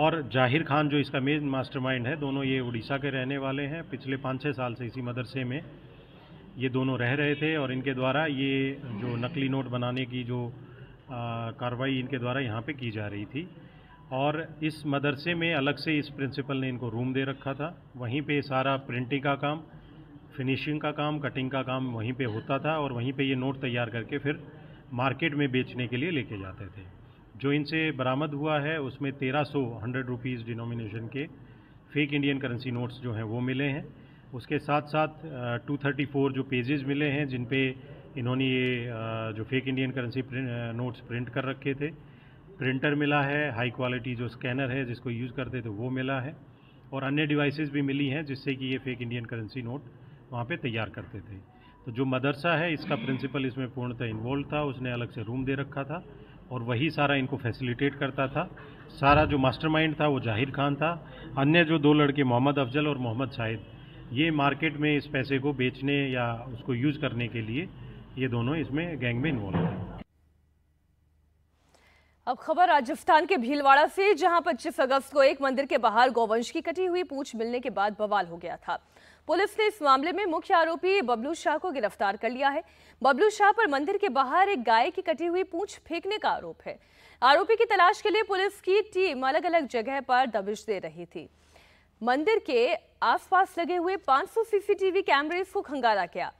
और जाहिर खान जो इसका मेन मास्टरमाइंड है दोनों ये उड़ीसा के रहने वाले हैं पिछले पाँच छः साल से इसी मदरसे में ये दोनों रह रहे थे और इनके द्वारा ये जो नकली नोट बनाने की जो कार्रवाई इनके द्वारा यहाँ पे की जा रही थी और इस मदरसे में अलग से इस प्रिंसिपल ने इनको रूम दे रखा था वहीं पे सारा प्रिंटिंग का काम फिनिशिंग का काम कटिंग का काम वहीं पे होता था और वहीं पे ये नोट तैयार करके फिर मार्केट में बेचने के लिए लेके जाते थे जो इनसे बरामद हुआ है उसमें तेरह सौ हंड्रेड रुपीज़ डिनोमिनेशन के फेक इंडियन करेंसी नोट्स जो हैं वो मिले हैं उसके साथ साथ टू थर्टी फोर जो पेजेज़ मिले हैं जिन पर इन्होंने ये जो fake Indian currency notes print कर रखे थे प्रिंटर मिला है हाई क्वालिटी जो स्कैनर है जिसको यूज़ करते थे तो वो मिला है और अन्य डिवाइसेस भी मिली हैं जिससे कि ये फेक इंडियन करेंसी नोट वहाँ पे तैयार करते थे तो जो मदरसा है इसका प्रिंसिपल इसमें पूर्णतः इन्वॉल्व था उसने अलग से रूम दे रखा था और वही सारा इनको फैसिलिटेट करता था सारा जो मास्टरमाइंड था वो जाहिर खान था अन्य जो दो लड़के मोहम्मद अफजल और मोहम्मद शाहिद ये मार्केट में इस पैसे को बेचने या उसको यूज़ करने के लिए ये दोनों इसमें गैंग में इन्वॉल्व थे अब खबर राजस्थान के भीलवाड़ा से जहां 25 अगस्त को एक मंदिर के बाहर गौवंश की कटी हुई पूछ मिलने के बाद बवाल हो गया था पुलिस ने इस मामले में मुख्य आरोपी बबलू शाह को गिरफ्तार कर लिया है बबलू शाह पर मंदिर के बाहर एक गाय की कटी हुई पूछ फेंकने का आरोप है आरोपी की तलाश के लिए पुलिस की टीम अलग अलग जगह पर दबिश दे रही थी मंदिर के आसपास लगे हुए 500 सीसीटीवी कैमरे को खंगाला गया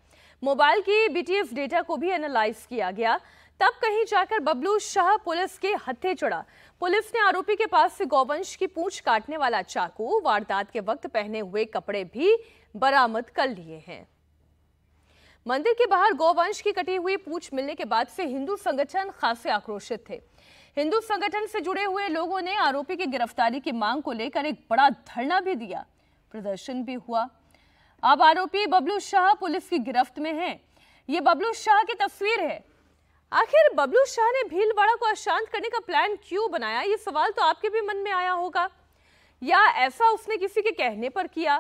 मोबाइल की बीटीएफ डेटा को भी एनालाइज किया गया तब कहीं जाकर बबलू शाह पुलिस के हत्थे चढ़ा पुलिस ने आरोपी के पास से गौवंश की पूंछ काटने वाला चाकू वारदात के वक्त पहने हुए कपड़े भी बरामद कर लिए हैं मंदिर के बाहर गौवंश की कटी हुई पूछ मिलने के बाद से हिंदू संगठन खासे आक्रोशित थे हिंदू संगठन से जुड़े हुए लोगों ने आरोपी की गिरफ्तारी की मांग को लेकर एक बड़ा धरना भी दिया प्रदर्शन भी हुआ अब आरोपी बबलू शाह पुलिस की गिरफ्त में है ये बबलू शाह की तस्वीर है आखिर बबलू शाह ने भीलवाड़ा को अशांत करने का प्लान क्यों बनाया ये सवाल तो आपके भी मन में आया होगा या ऐसा उसने किसी के कहने पर किया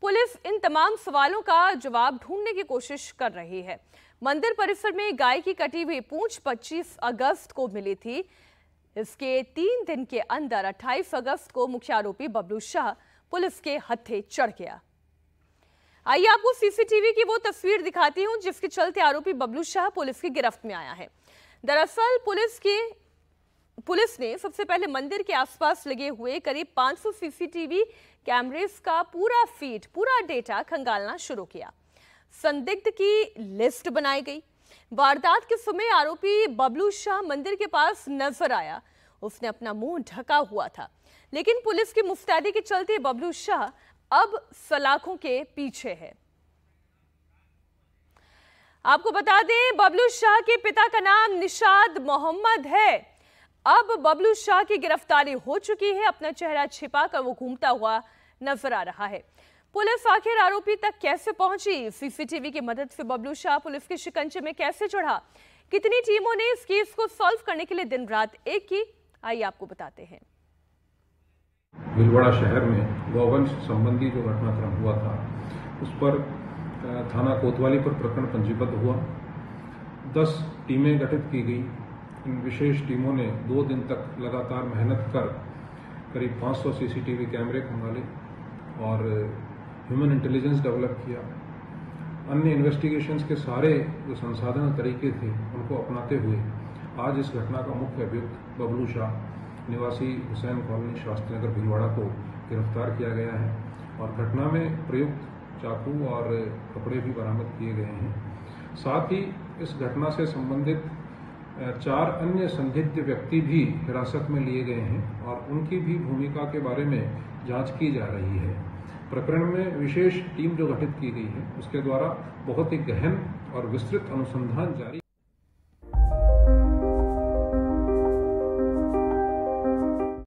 पुलिस इन तमाम सवालों का जवाब ढूंढने की कोशिश कर रही है मंदिर परिसर में गाय की कटी हुई पूंछ 25 अगस्त को मिली थी इसके तीन दिन के अंदर 28 अगस्त को मुख्य आरोपी बबलू शाह पुलिस के हत्थे चढ़ गया आइए आपको सीसीटीवी की वो तस्वीर दिखाती हूँ जिसके चलते आरोपी बबलू शाह पुलिस की गिरफ्त में आया है दरअसल पुलिस के पुलिस ने सबसे पहले मंदिर के आसपास लगे हुए करीब 500 सीसीटीवी कैमरेज का पूरा फीड पूरा डेटा खंगालना शुरू किया संदिग्ध की लिस्ट बनाई गई वारदात के समय आरोपी बबलू शाह मंदिर के पास नजर आया उसने अपना मुंह ढका हुआ था लेकिन पुलिस की मुस्तैदी के चलते बबलू शाह अब सलाखों के पीछे है आपको बता दें बबलू शाह के पिता का नाम निशाद मोहम्मद है अब बबलू शाह की गिरफ्तारी हो चुकी है अपना चेहरा छिपा कर वो घूमता हुआ नजर आ रहा है पुलिस आखिर आरोपी तक कैसे पहुंची सीसीटीवी की मदद से बबलू शाह पुलिस के शिकंजे में कैसे चढ़ा कितनी टीमों ने इस केस को सॉल्व करने के लिए दिन रात एक की आइए आपको बताते हैं भिलवाड़ा शहर में गौवंश संबंधी जो घटनाक्रम हुआ था उस पर थाना कोतवाली पर प्रकरण पंजीबद्ध हुआ दस टीमें गठित की गई इन विशेष टीमों ने दो दिन तक लगातार मेहनत कर करीब 500 सीसीटीवी कैमरे खंगाले और ह्यूमन इंटेलिजेंस डेवलप किया अन्य इन्वेस्टिगेशंस के सारे जो संसाधन तरीके थे उनको अपनाते हुए आज इस घटना का मुख्य अभियुक्त बबलू शाह निवासी हुसैन कॉलोनी शास्त्री नगर भिलवाड़ा को गिरफ्तार किया गया है और घटना में प्रयुक्त चाकू और कपड़े भी बरामद किए गए हैं साथ ही इस घटना से संबंधित चार अन्य संदिग्ध व्यक्ति भी हिरासत में लिए गए हैं और उनकी भी भूमिका के बारे में जांच की जा रही है प्रकरण में विशेष टीम जो गठित की गई है उसके द्वारा बहुत ही गहन और विस्तृत अनुसंधान जारी